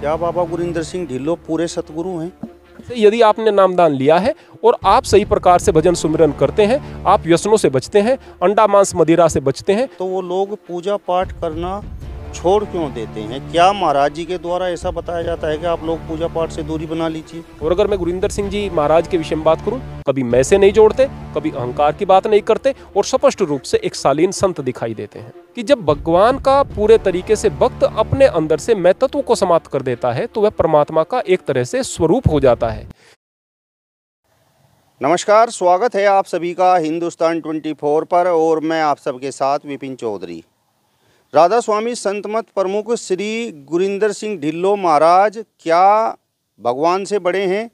क्या बाबा गुरिंदर सिंह ढिल्लो पूरे सतगुरु हैं तो यदि आपने नामदान लिया है और आप सही प्रकार से भजन सुमिरन करते हैं आप व्यसनों से बचते हैं अंडा मांस मदिरा से बचते हैं तो वो लोग पूजा पाठ करना छोड़ क्यों देते हैं क्या महाराज जी के द्वारा ऐसा बताया जाता है कि आप लोग पूजा पाठ से दूरी बना लीजिए और अगर मैं गुरिंदर सिंह जी महाराज के विषय में बात करूं कभी मैं से नहीं जोड़ते कभी अहंकार की बात नहीं करते और स्पष्ट रूप से एक शालीन संत दिखाई देते हैं कि जब भगवान का पूरे तरीके से भक्त अपने अंदर से मैं तत्व को समाप्त कर देता है तो वह परमात्मा का एक तरह से स्वरूप हो जाता है नमस्कार स्वागत है आप सभी का हिंदुस्तान ट्वेंटी पर और मैं आप सबके साथ विपिन चौधरी राधा स्वामी संतमत प्रमुख श्री गुरिंदर सिंह ढिल्लो महाराज क्या भगवान से बड़े हैं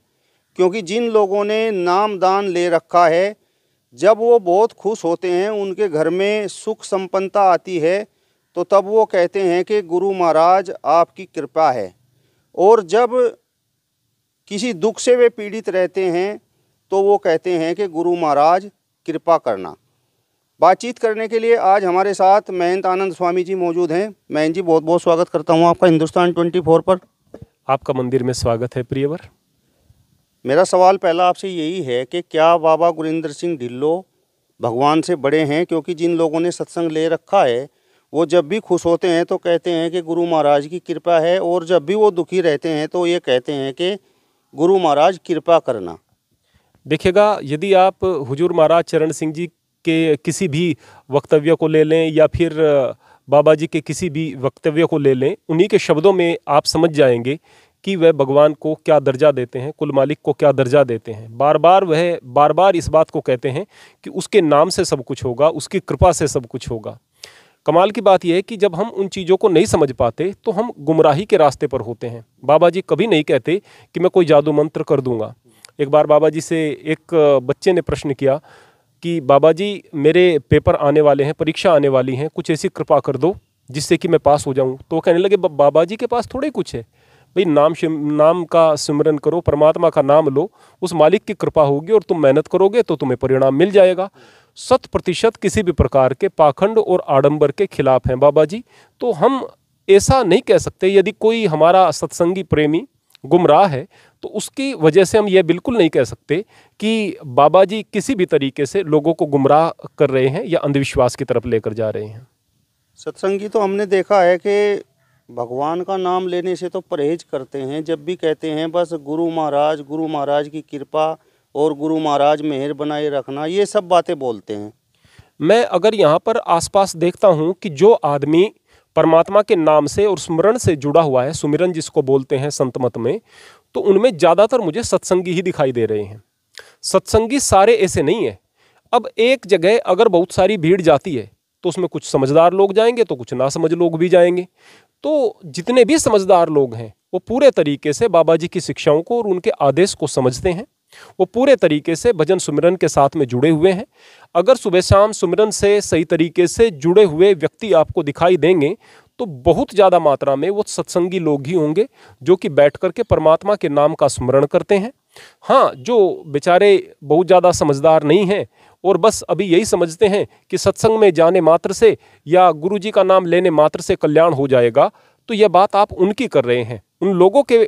क्योंकि जिन लोगों ने नाम दान ले रखा है जब वो बहुत खुश होते हैं उनके घर में सुख संपन्नता आती है तो तब वो कहते हैं कि गुरु महाराज आपकी कृपा है और जब किसी दुख से वे पीड़ित रहते हैं तो वो कहते हैं कि गुरु महाराज कृपा करना बातचीत करने के लिए आज हमारे साथ महंत आनंद स्वामी जी मौजूद हैं महंत जी बहुत बहुत स्वागत करता हूँ आपका हिंदुस्तान 24 पर आपका मंदिर में स्वागत है प्रियवर मेरा सवाल पहला आपसे यही है कि क्या बाबा गुरिंदर सिंह ढिल्लो भगवान से बड़े हैं क्योंकि जिन लोगों ने सत्संग ले रखा है वो जब भी खुश होते हैं तो कहते हैं कि गुरु महाराज की कृपा है और जब भी वो दुखी रहते हैं तो ये कहते हैं कि गुरु महाराज कृपा करना देखिएगा यदि आप हुजूर महाराज चरण सिंह जी के किसी भी वक्तव्य को ले लें या फिर बाबा जी के किसी भी वक्तव्य को ले लें उन्हीं के शब्दों में आप समझ जाएंगे कि वह भगवान को क्या दर्जा देते हैं कुल मालिक को क्या दर्जा देते हैं बार बार वह बार बार इस बात को कहते हैं कि उसके नाम से सब कुछ होगा उसकी कृपा से सब कुछ होगा कमाल की बात यह है कि जब हम उन चीज़ों को नहीं समझ पाते तो हम गुमराही के रास्ते पर होते हैं बाबा जी कभी नहीं कहते कि मैं कोई जादू मंत्र कर दूंगा एक बार बाबा जी से एक बच्चे ने प्रश्न किया कि बाबा जी मेरे पेपर आने वाले हैं परीक्षा आने वाली हैं कुछ ऐसी कृपा कर दो जिससे कि मैं पास हो जाऊं तो कहने लगे बाबा जी के पास थोड़े कुछ है भाई नाम नाम का सिमरन करो परमात्मा का नाम लो उस मालिक की कृपा होगी और तुम मेहनत करोगे तो तुम्हें परिणाम मिल जाएगा शत प्रतिशत किसी भी प्रकार के पाखंड और आडंबर के खिलाफ हैं बाबा जी तो हम ऐसा नहीं कह सकते यदि कोई हमारा सत्संगी प्रेमी गुमराह है तो उसकी वजह से हम ये बिल्कुल नहीं कह सकते कि बाबा जी किसी भी तरीके से लोगों को गुमराह कर रहे हैं या अंधविश्वास की तरफ लेकर जा रहे हैं सत्संगी तो हमने देखा है कि भगवान का नाम लेने से तो परहेज करते हैं जब भी कहते हैं बस गुरु महाराज गुरु महाराज की कृपा और गुरु महाराज मेहर बनाए रखना ये सब बातें बोलते हैं मैं अगर यहाँ पर आसपास देखता हूँ कि जो आदमी परमात्मा के नाम से और स्मरण से जुड़ा हुआ है सुमिरन जिसको बोलते हैं संत मत में तो उनमें ज़्यादातर मुझे सत्संगी ही दिखाई दे रहे हैं सत्संगी सारे ऐसे नहीं है अब एक जगह अगर बहुत सारी भीड़ जाती है तो उसमें कुछ समझदार लोग जाएंगे तो कुछ नासमझ लोग भी जाएंगे तो जितने भी समझदार लोग हैं वो पूरे तरीके से बाबा जी की शिक्षाओं को और उनके आदेश को समझते हैं वो पूरे तरीके से भजन सुमिरन के साथ में जुड़े हुए हैं अगर सुबह शाम सुमिरन से सही तरीके से जुड़े हुए व्यक्ति आपको दिखाई देंगे तो बहुत ज़्यादा मात्रा में वो सत्संगी लोग ही होंगे जो कि बैठ कर के परमात्मा के नाम का स्मरण करते हैं हाँ जो बेचारे बहुत ज़्यादा समझदार नहीं हैं और बस अभी यही समझते हैं कि सत्संग में जाने मात्र से या गुरुजी का नाम लेने मात्र से कल्याण हो जाएगा तो यह बात आप उनकी कर रहे हैं उन लोगों के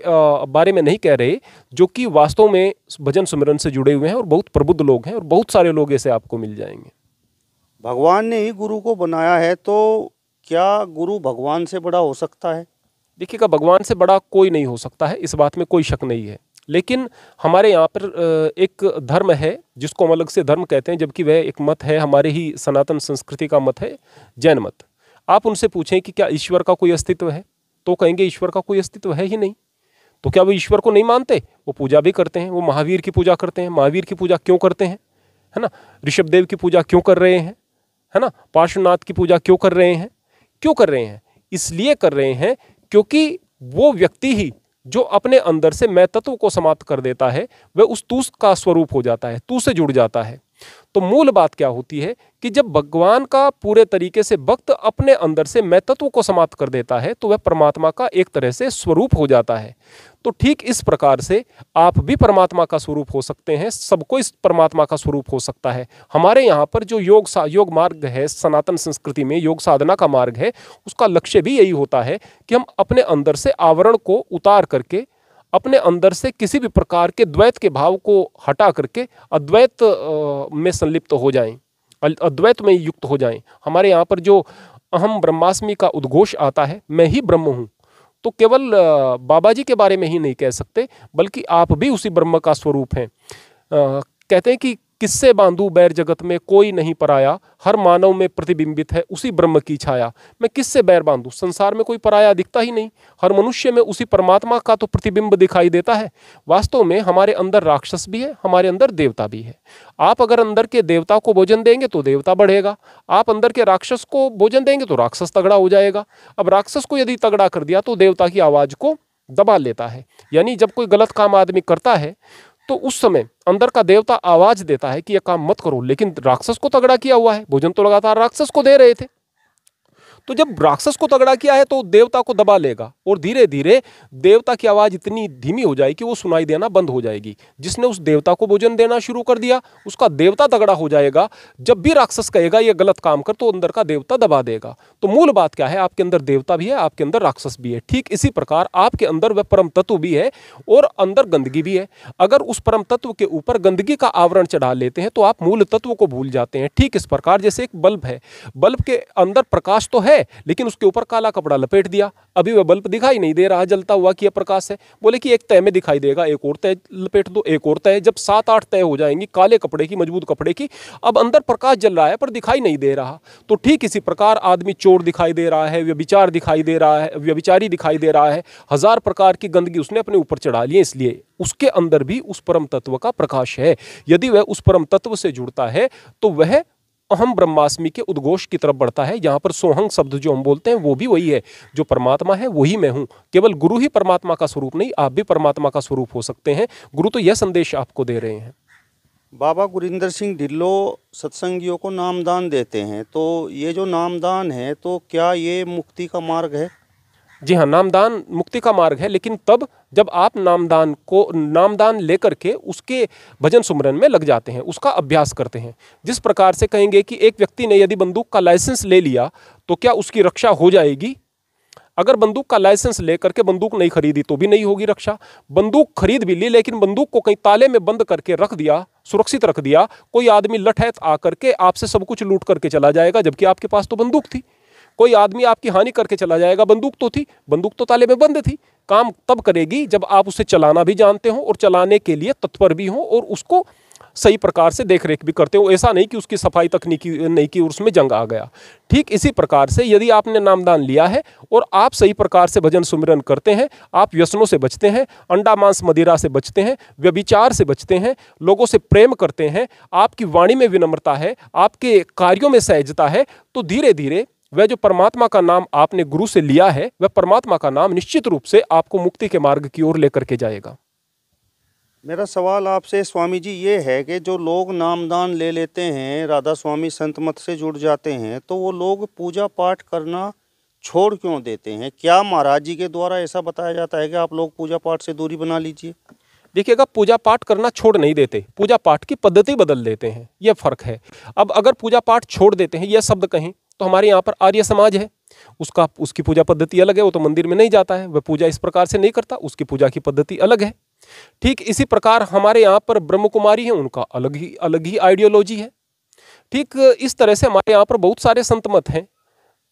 बारे में नहीं कह रहे जो कि वास्तव में भजन सुमिरन से जुड़े हुए हैं और बहुत प्रबुद्ध लोग हैं और बहुत सारे लोग ऐसे आपको मिल जाएंगे भगवान ने ही गुरु को बनाया है तो क्या गुरु भगवान से बड़ा हो सकता है देखिएगा भगवान से बड़ा कोई नहीं हो सकता है इस बात में कोई शक नहीं है लेकिन हमारे यहाँ पर एक धर्म है जिसको हम अलग से धर्म कहते हैं जबकि वह एक मत है हमारे ही सनातन संस्कृति का मत है जैन मत आप उनसे पूछें कि क्या ईश्वर का कोई अस्तित्व है तो कहेंगे ईश्वर का कोई अस्तित्व है ही नहीं तो क्या वो ईश्वर को नहीं मानते वो पूजा भी करते हैं वो महावीर की पूजा करते हैं महावीर की पूजा क्यों करते हैं है ना ऋषभ देव की पूजा क्यों कर रहे हैं है ना पार्श्वनाथ की पूजा क्यों कर रहे हैं क्यों कर रहे हैं इसलिए कर रहे हैं क्योंकि वो व्यक्ति ही जो अपने अंदर से मैं तत्व को समाप्त कर देता है वह उस तूस का स्वरूप हो जाता है तू से जुड़ जाता है तो मूल बात क्या होती है कि जब भगवान का पूरे तरीके से भक्त अपने अंदर से मैतत्व को समाप्त कर देता है तो वह परमात्मा का एक तरह से स्वरूप हो जाता है तो ठीक इस प्रकार से आप भी परमात्मा का स्वरूप हो सकते हैं सबको इस परमात्मा का स्वरूप हो सकता है हमारे यहाँ पर जो योग योग मार्ग है सनातन संस्कृति में योग साधना का मार्ग है उसका लक्ष्य भी यही होता है कि हम अपने अंदर से आवरण को उतार करके अपने अंदर से किसी भी प्रकार के द्वैत के भाव को हटा करके अद्वैत में संलिप्त हो जाएं अद्वैत में युक्त हो जाएं हमारे यहाँ पर जो अहम ब्रह्मास्मि का उद्घोष आता है मैं ही ब्रह्म हूँ तो केवल बाबा जी के बारे में ही नहीं कह सकते बल्कि आप भी उसी ब्रह्म का स्वरूप हैं कहते हैं कि किससे बांधू बैर जगत में कोई नहीं पराया हर मानव में प्रतिबिंबित है उसी ब्रह्म की छाया मैं किससे बैर बांधू संसार में कोई पराया दिखता ही नहीं हर मनुष्य में उसी परमात्मा का तो प्रतिबिंब दिखाई देता है वास्तव में हमारे अंदर राक्षस भी है हमारे अंदर देवता भी है आप अगर अंदर के देवता को भोजन देंगे तो देवता बढ़ेगा आप अंदर के राक्षस को भोजन देंगे तो राक्षस तगड़ा हो जाएगा अब राक्षस को यदि तगड़ा कर दिया तो देवता की आवाज़ को दबा लेता है यानी जब कोई गलत काम आदमी करता है तो उस समय अंदर का देवता आवाज देता है कि यह काम मत करो लेकिन राक्षस को तगड़ा किया हुआ है भोजन तो लगातार राक्षस को दे रहे थे तो जब राक्षस को तगड़ा किया है तो देवता को दबा लेगा और धीरे धीरे देवता की आवाज़ इतनी धीमी हो जाएगी कि वो सुनाई देना बंद हो जाएगी जिसने उस देवता को भोजन देना शुरू कर दिया उसका देवता तगड़ा हो जाएगा जब भी राक्षस कहेगा ये गलत काम कर तो अंदर का देवता दबा देगा तो मूल बात क्या है आपके अंदर देवता भी है आपके अंदर राक्षस भी है ठीक इसी प्रकार आपके अंदर वह परम तत्व भी है और अंदर गंदगी भी है अगर उस परम तत्व के ऊपर गंदगी का आवरण चढ़ा लेते हैं तो आप मूल तत्व को भूल जाते हैं ठीक इस प्रकार जैसे एक बल्ब है बल्ब के अंदर प्रकाश तो है है लेकिन उसके ऊपर काला कपड़ा लपेट दिया अभी वह बल्ब दिखाई नहीं दे रहा जलता हुआ कि यह प्रकाश है बोले कि एक तय में दिखाई देगा एक और तय लपेट दो एक और तय जब सात आठ तय हो जाएंगी काले कपड़े की मजबूत कपड़े की अब अंदर प्रकाश जल रहा है पर दिखाई नहीं दे रहा तो ठीक इसी प्रकार आदमी चोर दिखाई दे रहा है व्यभिचार दिखाई दे रहा है व्यभिचारी दिखाई दे रहा है हजार प्रकार की गंदगी उसने अपने ऊपर चढ़ा ली इसलिए उसके अंदर भी उस परम तत्व का प्रकाश है यदि वह उस परम तत्व से जुड़ता है तो वह अहम ब्रह्मास्मि के उद्घोष की तरफ बढ़ता है यहाँ पर सोहंग शब्द जो हम बोलते हैं वो भी वही है जो परमात्मा है वही मैं हूँ केवल गुरु ही परमात्मा का स्वरूप नहीं आप भी परमात्मा का स्वरूप हो सकते हैं गुरु तो यह संदेश आपको दे रहे हैं बाबा गुरिंदर सिंह ढिल्लो सत्संगियों को नामदान देते हैं तो ये जो नामदान है तो क्या ये मुक्ति का मार्ग है जी हाँ नामदान मुक्ति का मार्ग है लेकिन तब जब आप नामदान को नामदान लेकर के उसके भजन सुमरन में लग जाते हैं उसका अभ्यास करते हैं जिस प्रकार से कहेंगे कि एक व्यक्ति ने यदि बंदूक का लाइसेंस ले लिया तो क्या उसकी रक्षा हो जाएगी अगर बंदूक का लाइसेंस ले करके बंदूक नहीं खरीदी तो भी नहीं होगी रक्षा बंदूक खरीद भी ली लेकिन बंदूक को कहीं ताले में बंद करके रख दिया सुरक्षित रख दिया कोई आदमी लठैत आकर के आपसे सब कुछ लूट करके चला जाएगा जबकि आपके पास तो बंदूक थी कोई आदमी आपकी हानि करके चला जाएगा बंदूक तो थी बंदूक तो ताले में बंद थी काम तब करेगी जब आप उसे चलाना भी जानते हो और चलाने के लिए तत्पर भी हों और उसको सही प्रकार से देख रेख भी करते हो ऐसा नहीं कि उसकी सफाई तकनीकी नहीं की और उसमें जंग आ गया ठीक इसी प्रकार से यदि आपने नामदान लिया है और आप सही प्रकार से भजन सुमिरन करते हैं आप व्यसनों से बचते हैं अंडा मांस मदिरा से बचते हैं व्यभिचार से बचते हैं लोगों से प्रेम करते हैं आपकी वाणी में विनम्रता है आपके कार्यों में सहजता है तो धीरे धीरे वह जो परमात्मा का नाम आपने गुरु से लिया है वह परमात्मा का नाम निश्चित रूप से आपको मुक्ति के मार्ग की ओर लेकर के जाएगा मेरा सवाल आपसे स्वामी जी ये है कि जो लोग नामदान ले लेते हैं राधा स्वामी संत मत से जुड़ जाते हैं तो वो लोग पूजा पाठ करना छोड़ क्यों देते हैं क्या महाराज जी के द्वारा ऐसा बताया जाता है कि आप लोग पूजा पाठ से दूरी बना लीजिए देखिएगा पूजा पाठ करना छोड़ नहीं देते पूजा पाठ की पद्धति बदल देते हैं यह फर्क है अब अगर पूजा पाठ छोड़ देते हैं यह शब्द कहें तो हमारे यहाँ पर आर्य समाज है उसका उसकी पूजा पद्धति अलग है वो तो मंदिर में नहीं जाता है वह पूजा इस प्रकार से नहीं करता उसकी पूजा की पद्धति अलग है ठीक इसी प्रकार हमारे यहाँ पर ब्रह्म कुमारी है उनका अलग ही अलग ही आइडियोलॉजी है ठीक इस तरह से हमारे यहाँ पर बहुत सारे संत मत हैं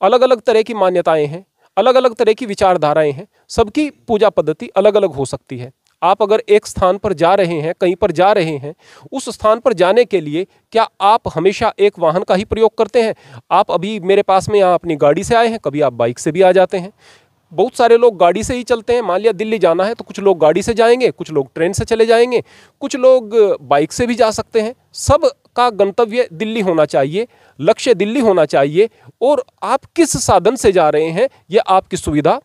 अलग अलग तरह की मान्यताएं हैं अलग अलग तरह की विचारधाराएं हैं सबकी पूजा पद्धति अलग अलग हो सकती है आप अगर एक स्थान पर जा रहे हैं कहीं पर जा रहे हैं उस स्थान पर जाने के लिए क्या आप हमेशा एक वाहन का ही प्रयोग करते हैं आप अभी मेरे पास में यहाँ अपनी गाड़ी से आए हैं कभी आप बाइक से भी आ जाते हैं बहुत सारे लोग गाड़ी से ही चलते हैं मान लिया दिल्ली जाना है तो कुछ लोग गाड़ी से जाएंगे कुछ लोग ट्रेन से चले जाएंगे कुछ लोग बाइक से भी जा सकते हैं सब का गंतव्य दिल्ली होना चाहिए लक्ष्य दिल्ली होना चाहिए और आप किस साधन से जा रहे हैं यह आपकी सुविधा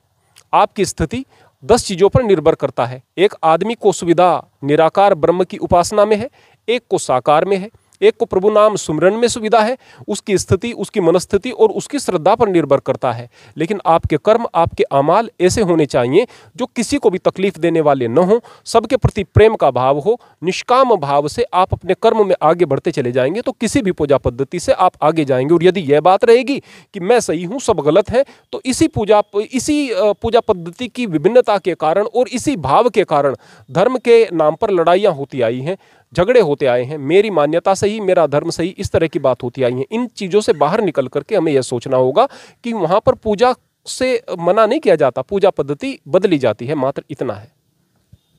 आपकी स्थिति दस चीज़ों पर निर्भर करता है एक आदमी को सुविधा निराकार ब्रह्म की उपासना में है एक को साकार में है एक को प्रभु नाम सुमरण में सुविधा है उसकी स्थिति उसकी मनस्थिति और उसकी श्रद्धा पर निर्भर करता है लेकिन आपके कर्म आपके अमाल ऐसे होने चाहिए जो किसी को भी तकलीफ देने वाले न हों सबके प्रति प्रेम का भाव हो निष्काम भाव से आप अपने कर्म में आगे बढ़ते चले जाएंगे तो किसी भी पूजा पद्धति से आप आगे जाएंगे और यदि यह बात रहेगी कि मैं सही हूँ सब गलत है तो इसी पूजा इसी पूजा पद्धति की विभिन्नता के कारण और इसी भाव के कारण धर्म के नाम पर लड़ाइयाँ होती आई हैं झगड़े होते आए हैं मेरी मान्यता सही मेरा धर्म सही इस तरह की बात होती आई है इन चीज़ों से बाहर निकल करके हमें यह सोचना होगा कि वहाँ पर पूजा से मना नहीं किया जाता पूजा पद्धति बदली जाती है मात्र इतना है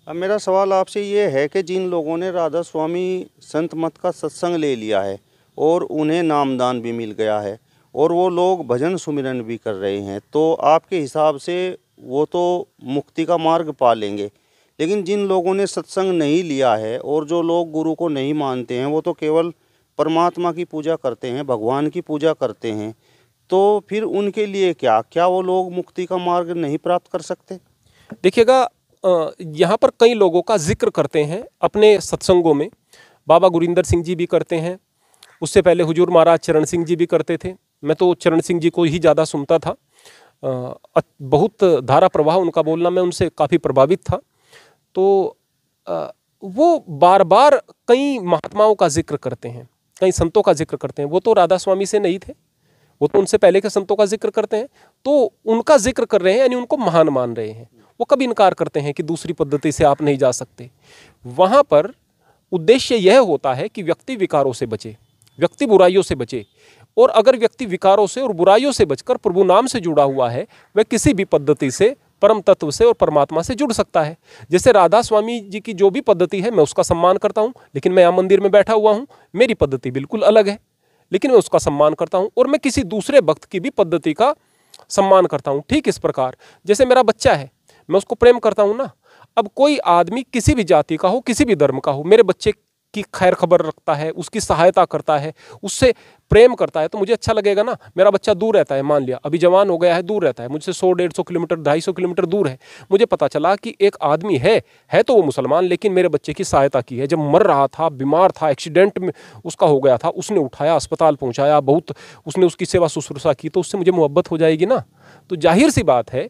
अब मेरा सवाल आपसे ये है कि जिन लोगों ने राधा स्वामी संत मत का सत्संग ले लिया है और उन्हें नामदान भी मिल गया है और वो लोग भजन सुमिरन भी कर रहे हैं तो आपके हिसाब से वो तो मुक्ति का मार्ग पा लेंगे लेकिन जिन लोगों ने सत्संग नहीं लिया है और जो लोग गुरु को नहीं मानते हैं वो तो केवल परमात्मा की पूजा करते हैं भगवान की पूजा करते हैं तो फिर उनके लिए क्या क्या वो लोग मुक्ति का मार्ग नहीं प्राप्त कर सकते देखिएगा यहाँ पर कई लोगों का जिक्र करते हैं अपने सत्संगों में बाबा गुरिंदर सिंह जी भी करते हैं उससे पहले हुजूर महाराज चरण सिंह जी भी करते थे मैं तो चरण सिंह जी को ही ज़्यादा सुनता था बहुत धारा प्रवाह उनका बोलना मैं उनसे काफ़ी प्रभावित था तो वो बार बार कई महात्माओं का जिक्र करते हैं कई संतों का जिक्र करते हैं वो तो राधा स्वामी से नहीं थे वो तो उनसे पहले के संतों का जिक्र करते हैं तो उनका जिक्र कर रहे हैं यानी उनको महान मान रहे हैं वो कभी इनकार करते हैं कि दूसरी पद्धति से आप नहीं जा सकते वहाँ पर उद्देश्य यह होता है कि व्यक्ति विकारों से बचे व्यक्ति बुराइयों से बचे और अगर व्यक्ति विकारों से और बुराइयों से बचकर प्रभु नाम से जुड़ा हुआ है वह किसी भी पद्धति से परम तत्व से और परमात्मा से जुड़ सकता है जैसे राधा स्वामी जी की जो भी पद्धति है मैं उसका सम्मान करता हूँ लेकिन मैं यहाँ मंदिर में बैठा हुआ हूँ मेरी पद्धति बिल्कुल अलग है लेकिन मैं उसका सम्मान करता हूँ और मैं किसी दूसरे वक्त की भी पद्धति का सम्मान करता हूँ ठीक इस प्रकार जैसे मेरा बच्चा है मैं उसको प्रेम करता हूँ ना अब कोई आदमी किसी भी जाति का हो किसी भी धर्म का हो मेरे बच्चे की खैर खबर रखता है उसकी सहायता करता है उससे प्रेम करता है तो मुझे अच्छा लगेगा ना मेरा बच्चा दूर रहता है मान लिया अभी जवान हो गया है दूर रहता है मुझसे सौ डेढ़ सौ किलोमीटर ढाई सौ किलोमीटर दूर है मुझे पता चला कि एक आदमी है है तो वो मुसलमान लेकिन मेरे बच्चे की सहायता की है जब मर रहा था बीमार था एक्सीडेंट में उसका हो गया था उसने उठाया अस्पताल पहुँचाया बहुत उसने उसकी सेवा शुश्रूषा की तो उससे मुझे मुहब्बत हो जाएगी ना तो जाहिर सी बात है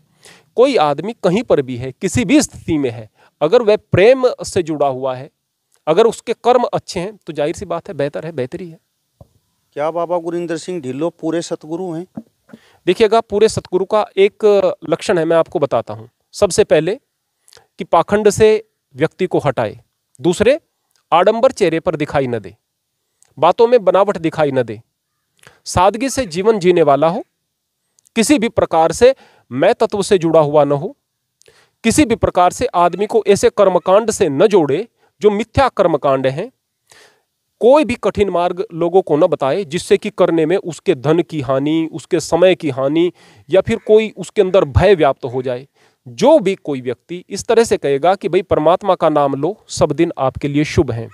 कोई आदमी कहीं पर भी है किसी भी स्थिति में है अगर वह प्रेम से जुड़ा हुआ है अगर उसके कर्म अच्छे हैं तो जाहिर सी बात है बेहतर है बेहतरी है क्या बाबा गुरिंदर सिंह ढिल्लो पूरे सतगुरु हैं देखिएगा पूरे सतगुरु का एक लक्षण है मैं आपको बताता हूँ सबसे पहले कि पाखंड से व्यक्ति को हटाए दूसरे आडंबर चेहरे पर दिखाई न दे बातों में बनावट दिखाई न दे सादगी से जीवन जीने वाला हो किसी भी प्रकार से मैं तत्व से जुड़ा हुआ न हो किसी भी प्रकार से आदमी को ऐसे कर्मकांड से न जोड़े जो मिथ्या कर्मकांड हैं कोई भी कठिन मार्ग लोगों को न बताए जिससे कि करने में उसके धन की हानि उसके समय की हानि या फिर कोई उसके अंदर भय व्याप्त हो जाए जो भी कोई व्यक्ति इस तरह से कहेगा कि भाई परमात्मा का नाम लो सब दिन आपके लिए शुभ हैं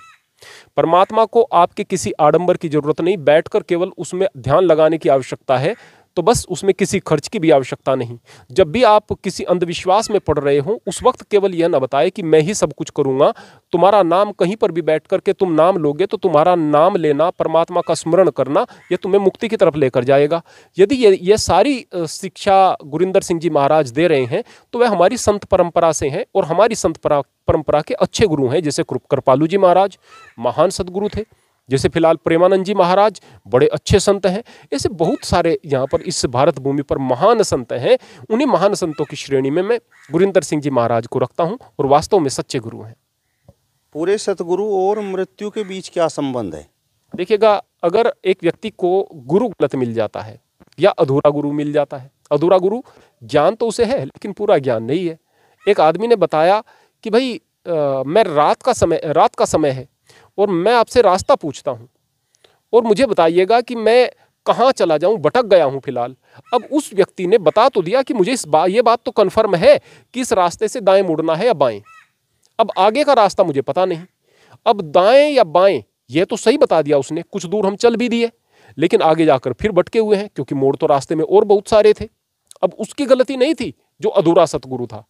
परमात्मा को आपके किसी आडंबर की जरूरत नहीं बैठकर केवल उसमें ध्यान लगाने की आवश्यकता है तो बस उसमें किसी खर्च की भी आवश्यकता नहीं जब भी आप किसी अंधविश्वास में पढ़ रहे हो उस वक्त केवल यह ना बताए कि मैं ही सब कुछ करूँगा तुम्हारा नाम कहीं पर भी बैठ करके तुम नाम लोगे तो तुम्हारा नाम लेना परमात्मा का स्मरण करना यह तुम्हें मुक्ति की तरफ लेकर जाएगा यदि ये ये सारी शिक्षा गुरिंदर सिंह जी महाराज दे रहे हैं तो वह हमारी संत परंपरा से हैं और हमारी संत परंपरा के अच्छे गुरु हैं जैसे कृपालू जी महाराज महान सदगुरु थे जैसे फिलहाल प्रेमानंद जी महाराज बड़े अच्छे संत हैं ऐसे बहुत सारे यहाँ पर इस भारत भूमि पर महान संत हैं उन्हीं महान संतों की श्रेणी में मैं गुरिंदर सिंह जी महाराज को रखता हूँ और वास्तव में सच्चे गुरु हैं पूरे सतगुरु और मृत्यु के बीच क्या संबंध है देखिएगा अगर एक व्यक्ति को गुरु गलत मिल जाता है या अधूरा गुरु मिल जाता है अधूरा गुरु ज्ञान तो उसे है लेकिन पूरा ज्ञान नहीं है एक आदमी ने बताया कि भाई आ, मैं रात का समय रात का समय है और मैं आपसे रास्ता पूछता हूँ और मुझे बताइएगा कि मैं कहाँ चला जाऊँ भटक गया हूँ फिलहाल अब उस व्यक्ति ने बता तो दिया कि मुझे इस बात ये बात तो कन्फर्म है कि इस रास्ते से दाएँ मुड़ना है या बाएँ अब आगे का रास्ता मुझे पता नहीं अब दाएँ या बाएँ ये तो सही बता दिया उसने कुछ दूर हम चल भी दिए लेकिन आगे जाकर फिर भटके हुए हैं क्योंकि मोड़ तो रास्ते में और बहुत सारे थे अब उसकी गलती नहीं थी जो अधूरा सतगुरु था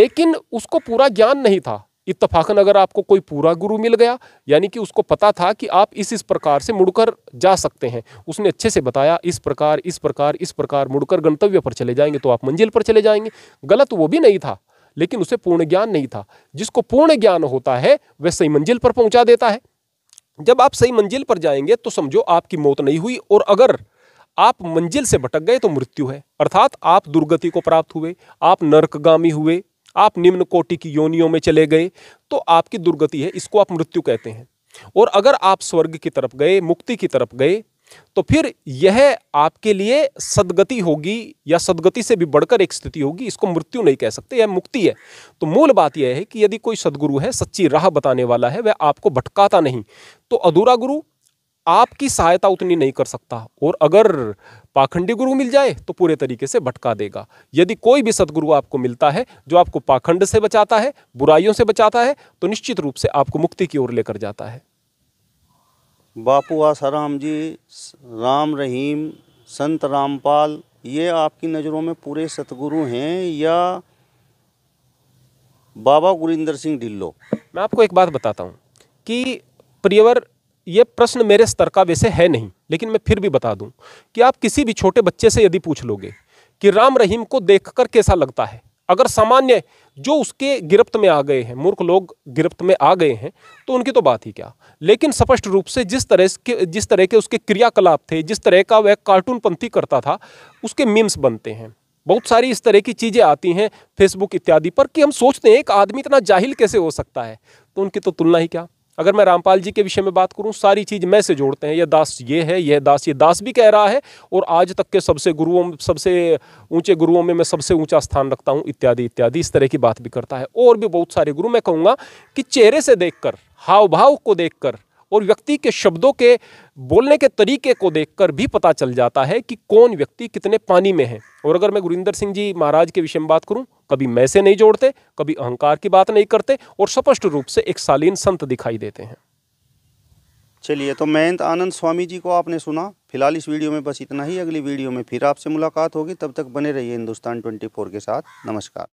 लेकिन उसको पूरा ज्ञान नहीं था इतफाकन अगर आपको कोई पूरा गुरु मिल गया यानी कि उसको पता था कि आप इस इस प्रकार से मुड़कर जा सकते हैं उसने अच्छे से बताया इस प्रकार इस प्रकार इस प्रकार मुड़कर गंतव्य पर चले जाएंगे तो आप मंजिल पर चले जाएंगे गलत वो भी नहीं था लेकिन उसे पूर्ण ज्ञान नहीं था जिसको पूर्ण ज्ञान होता है वह सही मंजिल पर पहुंचा देता है जब आप सही मंजिल पर जाएंगे तो समझो आपकी मौत नहीं हुई और अगर आप मंजिल से भटक गए तो मृत्यु है अर्थात आप दुर्गति को प्राप्त हुए आप नरकगामी हुए आप निम्न कोटि की योनियों में चले गए तो आपकी दुर्गति है इसको आप मृत्यु कहते हैं और अगर आप स्वर्ग की तरफ गए मुक्ति की तरफ गए तो फिर यह आपके लिए सदगति होगी या सदगति से भी बढ़कर एक स्थिति होगी इसको मृत्यु नहीं कह सकते यह मुक्ति है तो मूल बात यह है कि यदि कोई सदगुरु है सच्ची राह बताने वाला है वह आपको भटकाता नहीं तो अधूरा गुरु आपकी सहायता उतनी नहीं कर सकता और अगर पाखंडी गुरु मिल जाए तो पूरे तरीके से भटका देगा यदि कोई भी सदगुरु आपको मिलता है जो आपको पाखंड से बचाता है बुराइयों से बचाता है तो निश्चित रूप से आपको मुक्ति की ओर लेकर जाता है बापू आसाराम जी राम रहीम संत रामपाल ये आपकी नज़रों में पूरे सतगुरु हैं या बाबा गुरिंदर सिंह ढिल्लो मैं आपको एक बात बताता हूँ कि प्रियवर ये प्रश्न मेरे स्तर का वैसे है नहीं लेकिन मैं फिर भी बता दूं कि आप किसी भी छोटे बच्चे से यदि पूछ लोगे कि राम रहीम को देखकर कैसा लगता है अगर सामान्य जो उसके गिरफ्त में आ गए हैं मूर्ख लोग गिरफ्त में आ गए हैं तो उनकी तो बात ही क्या लेकिन स्पष्ट रूप से जिस तरह के जिस तरह के उसके क्रियाकलाप थे जिस तरह का वह कार्टून पंथी करता था उसके मीम्स बनते हैं बहुत सारी इस तरह की चीज़ें आती हैं फेसबुक इत्यादि पर कि हम सोचते हैं एक आदमी इतना जाहिल कैसे हो सकता है तो उनकी तो तुलना ही क्या अगर मैं रामपाल जी के विषय में बात करूँ सारी चीज़ मैं से जोड़ते हैं यह दास ये है यह दास ये दास भी कह रहा है और आज तक के सबसे गुरुओं सबसे ऊँचे गुरुओं में मैं सबसे ऊँचा स्थान रखता हूँ इत्यादि इत्यादि इस तरह की बात भी करता है और भी बहुत सारे गुरु मैं कहूँगा कि चेहरे से देख कर हाव भाव को देख कर और व्यक्ति के शब्दों के बोलने के तरीके को देखकर भी पता चल जाता है कि कौन व्यक्ति कितने पानी में है और अगर मैं गुरिंदर सिंह जी महाराज के विषय में बात करूं कभी मैं से नहीं जोड़ते कभी अहंकार की बात नहीं करते और स्पष्ट रूप से एक शालीन संत दिखाई देते हैं चलिए तो महंत आनंद स्वामी जी को आपने सुना फिलहाल इस वीडियो में बस इतना ही अगली वीडियो में फिर आपसे मुलाकात होगी तब तक बने रहिए हिंदुस्तान 24 के साथ नमस्कार